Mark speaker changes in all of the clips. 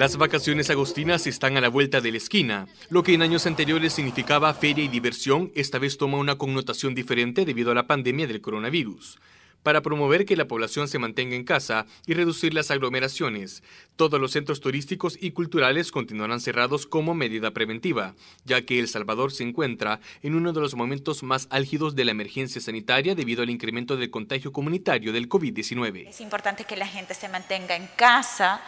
Speaker 1: Las vacaciones agostinas están a la vuelta de la esquina. Lo que en años anteriores significaba feria y diversión, esta vez toma una connotación diferente debido a la pandemia del coronavirus. Para promover que la población se mantenga en casa y reducir las aglomeraciones, todos los centros turísticos y culturales continuarán cerrados como medida preventiva, ya que El Salvador se encuentra en uno de los momentos más álgidos de la emergencia sanitaria debido al incremento del contagio comunitario del COVID-19.
Speaker 2: Es importante que la gente se mantenga en casa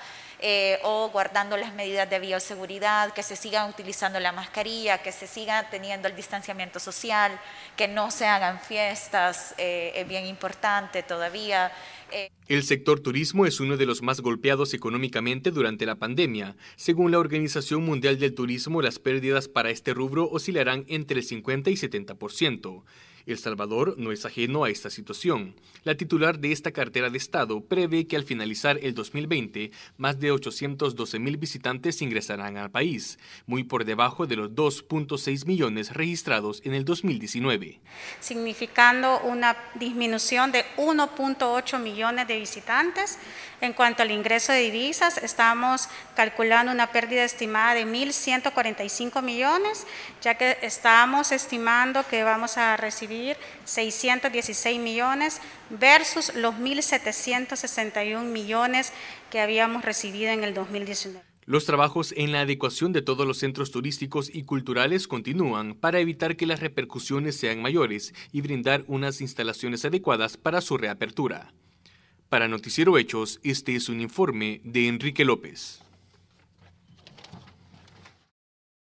Speaker 2: eh, o guardando las medidas de bioseguridad, que se siga utilizando la mascarilla, que se siga teniendo el distanciamiento social, que no se hagan fiestas, eh, es bien importante todavía. Eh,
Speaker 1: el sector turismo es uno de los más golpeados económicamente durante la pandemia. Según la Organización Mundial del Turismo, las pérdidas para este rubro oscilarán entre el 50 y 70%. El Salvador no es ajeno a esta situación. La titular de esta cartera de Estado prevé que al finalizar el 2020, más de 812 mil visitantes ingresarán al país, muy por debajo de los 2.6 millones registrados en el 2019.
Speaker 3: Significando una disminución de 1.8 millones de visitantes. En cuanto al ingreso de divisas, estamos calculando una pérdida estimada de 1.145 millones, ya que estamos estimando que vamos a recibir 616 millones versus los 1.761 millones que habíamos recibido en el 2019.
Speaker 1: Los trabajos en la adecuación de todos los centros turísticos y culturales continúan para evitar que las repercusiones sean mayores y brindar unas instalaciones adecuadas para su reapertura. Para Noticiero Hechos, este es un informe de Enrique López.